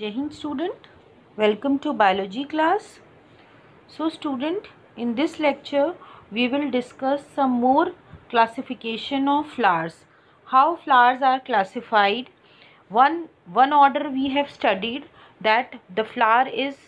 Jai student, welcome to biology class. So student, in this lecture we will discuss some more classification of flowers. How flowers are classified. One, one order we have studied that the flower is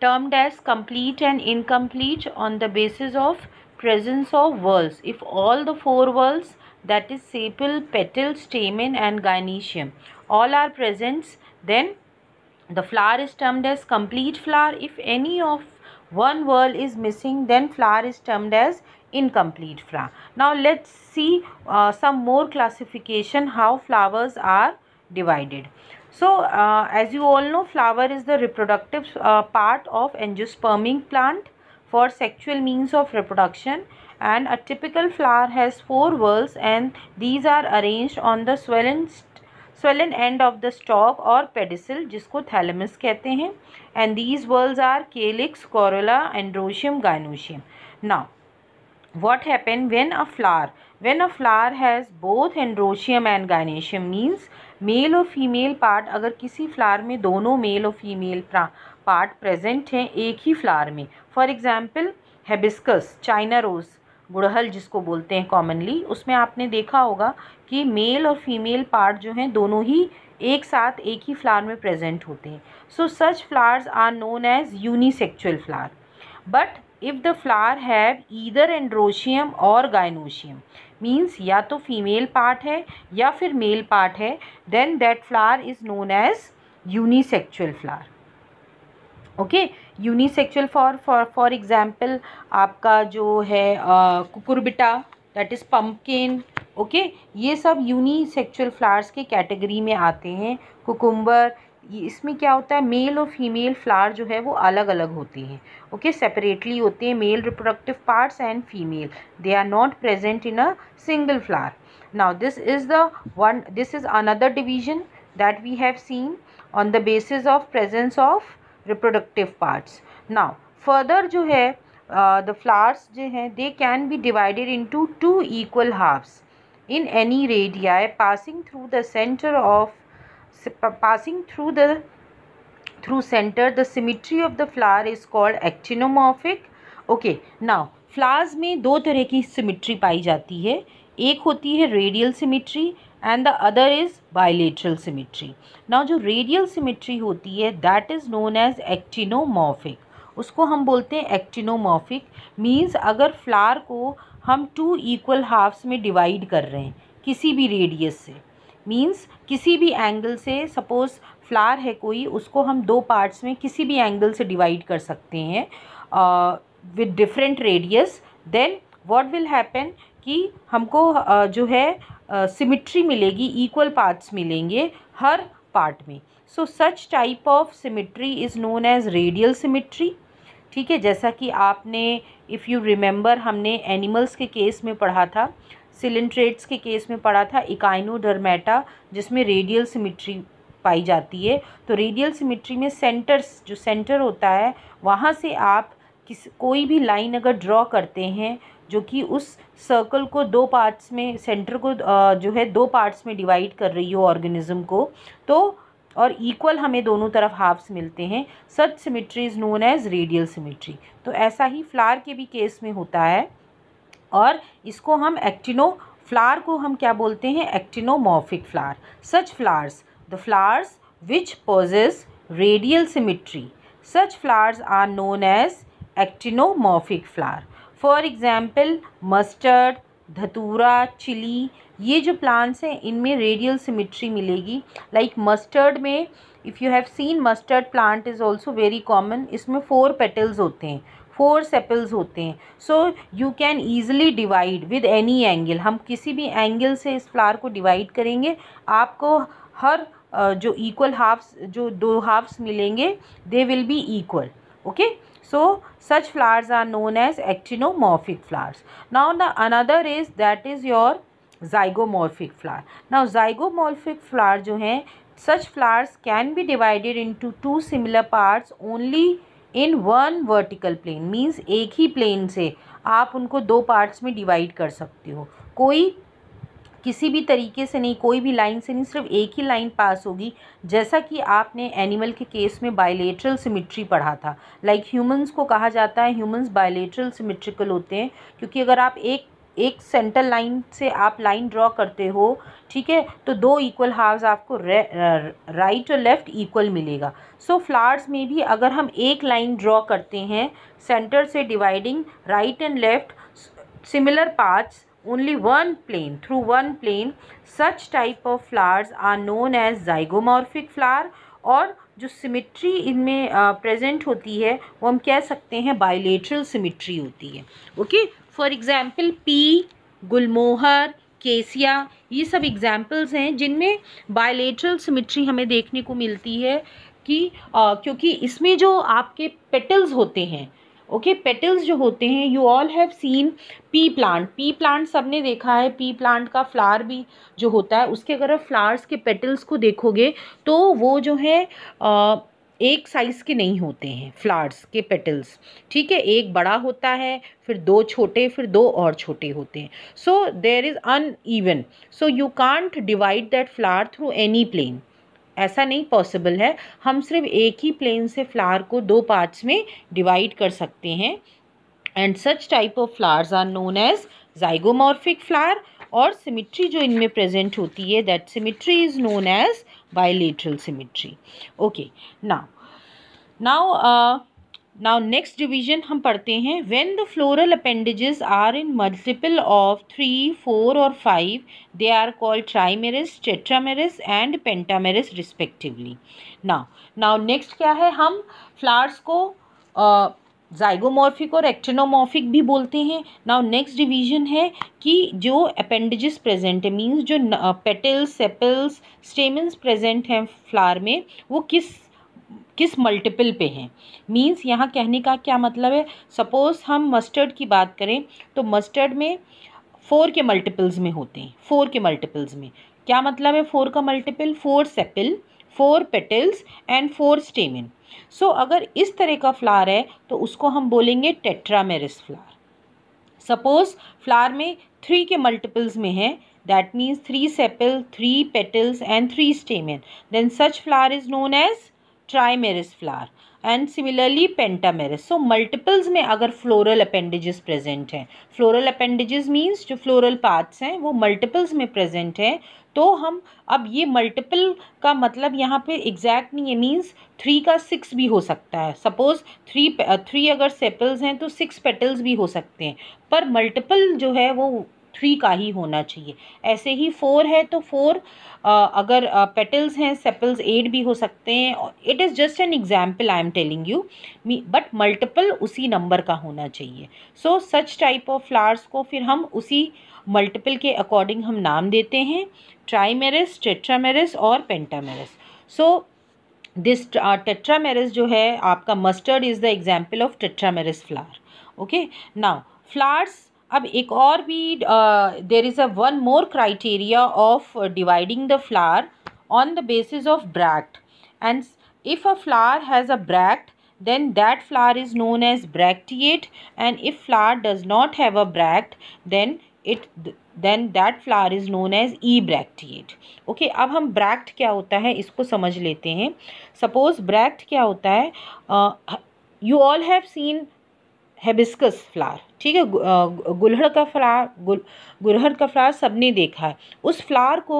termed as complete and incomplete on the basis of presence of whorls. If all the four whorls that is sepal, petal, stamen and gynecium all are present then the flower is termed as complete flower if any of one whorl is missing then flower is termed as incomplete flower now let's see uh, some more classification how flowers are divided so uh, as you all know flower is the reproductive uh, part of angiosperming plant for sexual means of reproduction and a typical flower has four whorls and these are arranged on the swollen. swollen end of the stalk or pedicel जिसको thalamus कहते हैं and these whorls are calyx corolla androsium gynosium now what happen when a flower when a flower has both androsium and gynosium means male और female part अगर किसी flower में दोनों mail और female part present हैं एक ही flower में for example hibiscus China rose गुड़हल जिसको बोलते हैं कॉमनली उसमें आपने देखा होगा कि मेल और फीमेल पार्ट जो हैं दोनों ही एक साथ एक ही फ्लावर में प्रेजेंट होते हैं so such flowers are known as unisexual flower but if the flower have either androecium और गाइनोशियम मीन्स या तो फीमेल पार्ट है या फिर मेल पार्ट है then that flower is known as unisexual flower okay unisexual for for for example आपका जो है Cucurbita that is pumpkin okay ये सब यूनिसेक्चुअल फ्लावर्स के कैटेगरी में आते हैं कुकुम्बर इसमें क्या होता है मेल और फीमेल फ्लावर जो है वो अलग अलग होते हैं ओके सेपरेटली होते हैं male reproductive parts and female they are not present in a single flower now this is the one this is another division that we have seen on the basis of presence of reproductive parts now further जो है the uh, flowers जो हैं they can be divided into two equal halves in any radii passing through the centre of passing through the through centre the symmetry of the flower is called actinomorphic okay now flowers में दो तरह की symmetry पाई जाती है एक होती है radial symmetry and the other is bilateral symmetry ना जो रेडियल सिमिट्री होती है that is known as actinomorphic उसको हम बोलते हैं एक्टिनोमॉफिक मीन्स अगर फ्लार को हम टू इक्वल हाफ्स में डिवाइड कर रहे हैं किसी भी रेडियस से मीन्स किसी भी एंगल से सपोज़ फ्लार है कोई उसको हम दो पार्ट्स में किसी भी एंगल से डिवाइड कर सकते हैं with different radius then what will happen कि हमको जो है सिमिट्री मिलेगी इक्वल पार्ट्स मिलेंगे हर पार्ट में so such type of symmetry is known as radial symmetry ठीक है जैसा कि आपने इफ़ यू रिमेंबर हमने एनिमल्स के केस में पढ़ा था सिलेंट्रेट्स के केस में पढ़ा था इकाइनोडर्मेटा जिसमें रेडियल सिमिट्री पाई जाती है तो रेडियल सिमिट्री में सेंटर्स जो सेंटर होता है वहाँ से आप किस कोई भी लाइन अगर ड्रॉ करते हैं जो कि उस सर्कल को दो पार्ट्स में सेंटर को जो है दो पार्ट्स में डिवाइड कर रही हो ऑर्गेनिज्म को तो और इक्वल हमें दोनों तरफ हाफ्स मिलते हैं such symmetry is known as radial symmetry तो ऐसा ही फ्लार के भी केस में होता है और इसको हम एक्टिनो फ्लार को हम क्या बोलते हैं actinomorphic flower such flowers the flowers which possess radial symmetry such flowers are known as actinomorphic flower for example mustard datura chilli ये जो प्लांट्स हैं इनमें रेडियल सिमिट्री मिलेगी लाइक like मस्टर्ड में if you have seen mustard plant is also very common इसमें four petals होते हैं four sepals होते हैं so you can easily divide with any angle हम किसी भी एंगल से इस फ्लावर को डिवाइड करेंगे आपको हर जो इक्वल हाफ्स जो दो हाफ्स मिलेंगे they will be equal okay so such flowers are known as actinomorphic flowers now the another is that is your zygomorphic flower now zygomorphic flower jo hain such flowers can be divided into two similar parts only in one vertical plane means एक ही plane से आप उनको दो parts में divide कर सकते हो कोई किसी भी तरीके से नहीं कोई भी लाइन से नहीं सिर्फ एक ही लाइन पास होगी जैसा कि आपने एनिमल के केस में बायोलेट्रल सिमिट्री पढ़ा था लाइक like ह्यूमंस को कहा जाता है ह्यूमंस बायोलेट्रल सिमिट्रिकल होते हैं क्योंकि अगर आप एक एक सेंटर लाइन से आप लाइन ड्रॉ करते हो ठीक है तो दो इक्वल हाव्स आपको राइट uh, और लेफ़्ट इक्वल मिलेगा सो so, फ्लावर्स में भी अगर हम एक लाइन ड्रॉ करते हैं सेंटर से dividing right and left similar parts only one plane through one plane such type of flowers are known as zygomorphic flower और जो सिमिट्री इनमें प्रेजेंट होती है वो हम कह सकते हैं बायोलेट्रल सिमिट्री होती है okay for example pea gulmohar cassia ये सब एग्ज़ाम्पल्स हैं जिनमें बायोलेट्रल सिमिट्री हमें देखने को मिलती है कि आ, क्योंकि इसमें जो आपके पेटल्स होते हैं ओके okay, पेटल्स जो होते हैं you all have seen pea plant pea plant सबने देखा है पी प्लांट का फ्लावर भी जो होता है उसके अगर आप फ्लावर्स के पेटल्स को देखोगे तो वो जो है आ, एक साइज़ के नहीं होते हैं फ्लावर्स के पेटल्स ठीक है एक बड़ा होता है फिर दो छोटे फिर दो और छोटे होते हैं so there is uneven so you can't divide that flower through any plane ऐसा नहीं पॉसिबल है हम सिर्फ एक ही प्लेन से फ्लावर को दो पार्ट्स में डिवाइड कर सकते हैं and such type of flowers are known as zygomorphic flower और सिमिट्री जो इनमें प्रेजेंट होती है that symmetry is known as bilateral symmetry okay now now now next division हम पढ़ते हैं when the floral appendages are in multiple of three four और five they are called trimerous tetramerous and pentamerous respectively now now next क्या है हम flowers को zygomorphic और actinomorphic भी बोलते हैं नाउ नेक्स्ट डिवीजन है कि जो अपेंडेजेस प्रेजेंट है मींस जो पेटल्स सेपल्स स्टेमन्स प्रेजेंट हैं फ्लावर में वो किस किस मल्टीपल पे हैं मींस यहाँ कहने का क्या मतलब है सपोज़ हम मस्टर्ड की बात करें तो मस्टर्ड में फ़ोर के मल्टीपल्स में होते हैं फ़ोर के मल्टीपल्स में क्या मतलब है फ़ोर का multiple four sepal four petals and four stamen so अगर इस तरह का फ्लावर है तो उसको हम बोलेंगे टेट्रामेरिस फ्लावर सपोज़ फ्लावर में थ्री के मल्टीपल्स में है that means three sepal three petals and three stamen then such flower is known as trimerous flower and similarly pentamerous so multiples में अगर फ्लोरल अपेंडेजेस प्रेजेंट हैं floral appendages means जो floral parts हैं वो multiples में present हैं तो हम अब ये मल्टीपल का मतलब यहाँ पे एग्जैक्ट नहीं है मीन्स थ्री का सिक्स भी हो सकता है सपोज़ थ्री थ्री अगर सेपल्स हैं तो सिक्स पेटल्स भी हो सकते हैं पर मल्टीपल जो है वो थ्री का ही होना चाहिए ऐसे ही फोर है तो फोर अगर पेटल्स हैं सेपल्स एट भी हो सकते हैं it is just an example I am telling you but multiple उसी नंबर का होना चाहिए so such type of flowers को फिर हम उसी मल्टीपल के अकॉर्डिंग हम नाम देते हैं ट्राईमेरिस टेट्रामेरिस और पेंटामेरिस सो दिस टेट्रामेरिस जो है आपका mustard is the example of tetramerous flower okay now flowers अब एक और भी there is a one more criteria of dividing the flower on the basis of bract and if a flower has a bract then that flower is known as bracteate and if flower does not have a bract then it then that flower is known as ebracteate okay अब हम bract क्या होता है इसको समझ लेते हैं suppose bract क्या होता है you all have seen hibiscus flower ठीक है गुलहड़ का फ्लावर गुल गुलहड़ का फ्लावर सबने देखा है उस फ्लावर को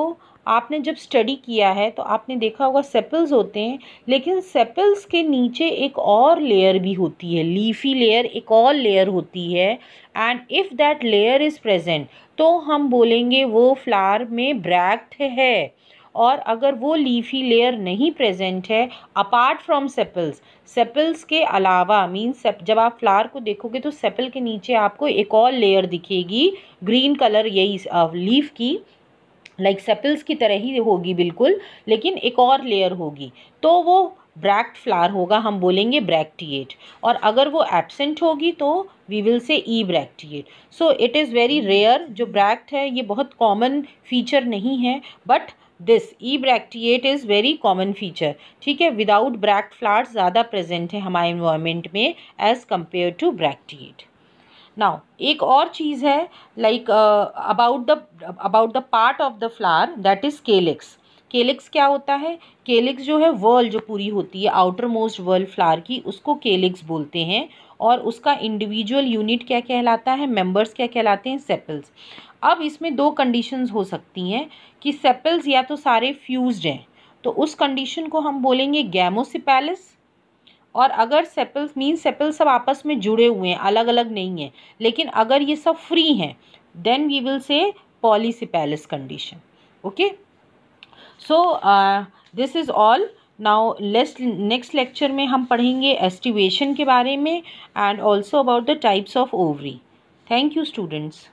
आपने जब स्टडी किया है तो आपने देखा होगा सेपल्स होते हैं लेकिन सेपल्स के नीचे एक और लेयर भी होती है लीफी लेयर एक और लेयर होती है and if that layer is present तो हम बोलेंगे वो फ्लावर में ब्रैक्ट है और अगर वो लीफी लेयर नहीं प्रेजेंट है अपार्ट फ्रॉम सेपल्स सेपल्स के अलावा मीन्स जब आप फ्लावर को देखोगे तो सेपल के नीचे आपको एक और लेयर दिखेगी ग्रीन कलर यही लीफ की लाइक like सेपल्स की तरह ही होगी बिल्कुल लेकिन एक और लेयर होगी तो वो ब्रैक्ट फ्लावर होगा हम बोलेंगे ब्रैक्टिएट और अगर वो एबसेंट होगी तो we will say ebracteate so it is very rare जो ब्रैक्ट है ये बहुत कॉमन फीचर नहीं है but this ebracteate is very common feature ठीक है विदाउट ब्रैक्ट फ्लावर्स ज़्यादा प्रेजेंट है हमारे इन्वायरमेंट में as compare to bracteate now एक और चीज़ है like about the about the part of the flower that is calyx calyx क्या होता है केलिक्स जो है वर्ल जो पूरी होती है आउटर मोस्ट वर्ल फ्लावर की उसको केलिक्स बोलते हैं और उसका इंडिविजुअल यूनिट क्या कहलाता है मेंबर्स क्या कहलाते हैं सेपल्स अब इसमें दो कंडीशंस हो सकती हैं कि सेपल्स या तो सारे फ्यूज्ड हैं तो उस कंडीशन को हम बोलेंगे गैमोसिपैलिस और अगर सेपल्स मीन सेपल्स सब आपस में जुड़े हुए हैं अलग अलग नहीं हैं लेकिन अगर ये सब फ्री हैं then we will say polysepalous condition okay so this is all now last next lecture में हम पढ़ेंगे एस्टिवेशन के बारे में and also about the types of ovary thank you students